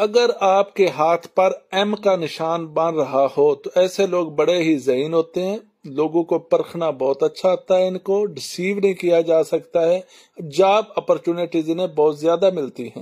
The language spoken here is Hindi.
अगर आपके हाथ पर एम का निशान बन रहा हो तो ऐसे लोग बड़े ही जहीन होते हैं लोगों को परखना बहुत अच्छा आता है इनको डिसीव नहीं किया जा सकता है जॉब अपॉर्चुनिटीज इन्हें बहुत ज्यादा मिलती हैं